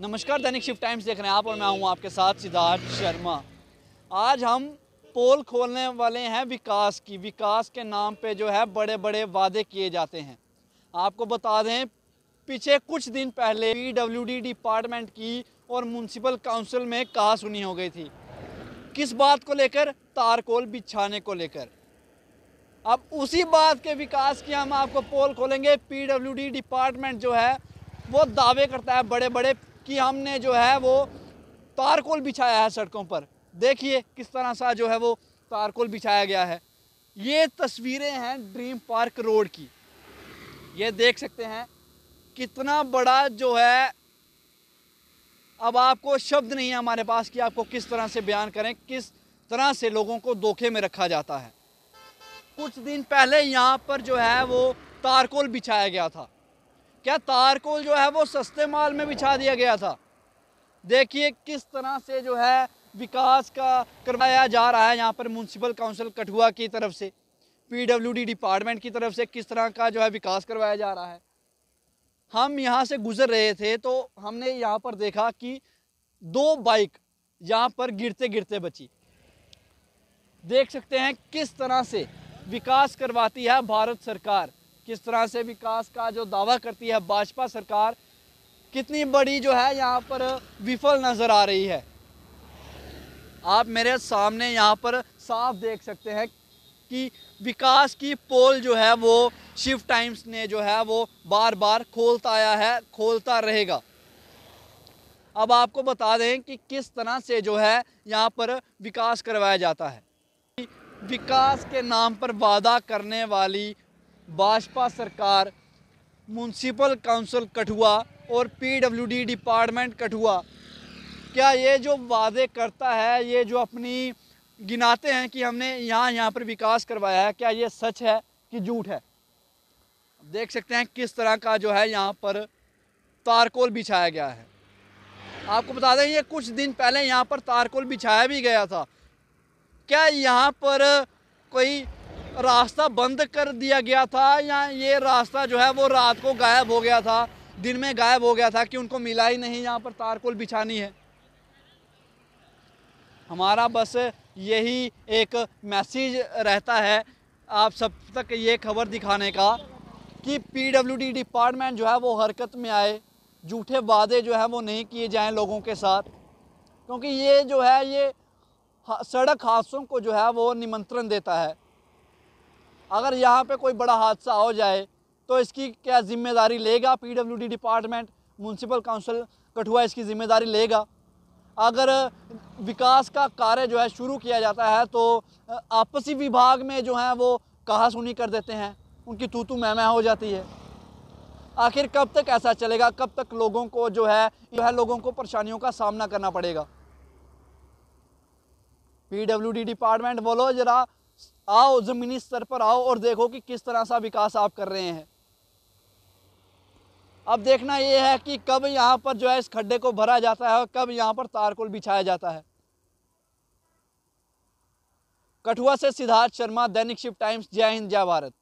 नमस्कार दैनिक shift times देख रहे हैं आप और मैं हूं आपके साथ सिद्धार्थ शर्मा आज हम पोल खोलने वाले हैं विकास की विकास के नाम पे जो है बड़े बड़े वादे किए जाते हैं आपको बता दें पीछे कुछ दिन पहले पी डिपार्टमेंट की और म्यूनसिपल काउंसिल में कहा सुनी हो गई थी किस बात को लेकर तारकोल बिछाने को लेकर अब उसी बात के विकास की हम आपको पोल खोलेंगे पीडब्ल्यूडी डिपार्टमेंट जो है वो दावे करता है बड़े बड़े कि हमने जो है वो तारकोल बिछाया है सड़कों पर देखिए किस तरह सा जो है वो तारकोल बिछाया गया है ये तस्वीरें हैं ड्रीम पार्क रोड की ये देख सकते हैं कितना बड़ा जो है अब आपको शब्द नहीं है हमारे पास कि आपको किस तरह से बयान करें किस तरह से लोगों को धोखे में रखा जाता है कुछ दिन पहले यहाँ पर जो है वो तारकोल बिछाया गया था क्या तारकोल जो है वो सस्ते माल में बिछा दिया गया था देखिए किस तरह से जो है विकास का करवाया जा रहा है यहाँ पर म्यूनसिपल काउंसिल कठुआ की तरफ से पीडब्ल्यूडी डिपार्टमेंट की तरफ से किस तरह का जो है विकास करवाया जा रहा है हम यहाँ से गुजर रहे थे तो हमने यहाँ पर देखा कि दो बाइक यहाँ पर गिरते गिरते बची देख सकते हैं किस तरह से विकास करवाती है भारत सरकार किस तरह से विकास का जो दावा करती है भाजपा सरकार कितनी बड़ी जो है यहाँ पर विफल नज़र आ रही है आप मेरे सामने यहाँ पर साफ देख सकते हैं कि विकास की पोल जो है वो शिव टाइम्स ने जो है वो बार बार खोलता आया है खोलता रहेगा अब आपको बता दें कि किस तरह से जो है यहाँ पर विकास करवाया जाता है विकास के नाम पर वादा करने वाली भाजपा सरकार म्यूनसिपल काउंसिल कठुआ और पीडब्ल्यूडी डिपार्टमेंट कठुआ क्या ये जो वादे करता है ये जो अपनी गिनाते हैं कि हमने यहाँ यहाँ पर विकास करवाया है क्या ये सच है कि झूठ है देख सकते हैं किस तरह का जो है यहाँ पर तारकोल बिछाया गया है आपको बता दें ये कुछ दिन पहले यहाँ पर तारकोल बिछाया भी गया था क्या यहाँ पर कोई रास्ता बंद कर दिया गया था या ये रास्ता जो है वो रात को गायब हो गया था दिन में गायब हो गया था कि उनको मिला ही नहीं यहाँ पर तारकोल बिछानी है हमारा बस यही एक मैसेज रहता है आप सब तक ये खबर दिखाने का कि पीडब्ल्यूडी डिपार्टमेंट जो है वो हरकत में आए झूठे वादे जो है वो नहीं किए जाएं लोगों के साथ क्योंकि ये जो है ये सड़क हादसों को जो है वो निमंत्रण देता है अगर यहाँ पे कोई बड़ा हादसा हो जाए तो इसकी क्या जिम्मेदारी लेगा PWD department municipal council Kathua इसकी ज़िम्मेदारी लेगा अगर विकास का कार्य जो है शुरू किया जाता है तो आपसी विभाग में जो है वो कहा सुनी कर देते हैं उनकी तो तू मैं हो जाती है आखिर कब तक ऐसा चलेगा कब तक लोगों को जो है जो है लोगों को परेशानियों का सामना करना पड़ेगा पीडब्ल्यूडी डिपार्टमेंट बोलो ज़रा आओ ज़मीनी स्तर पर आओ और देखो कि किस तरह सा विकास आप कर रहे हैं अब देखना यह है कि कब यहाँ पर जो है इस खड्डे को भरा जाता है और कब यहाँ पर तारकोल बिछाया जाता है कठुआ से सिद्धार्थ शर्मा दैनिक शिव टाइम्स जय हिंद जय भारत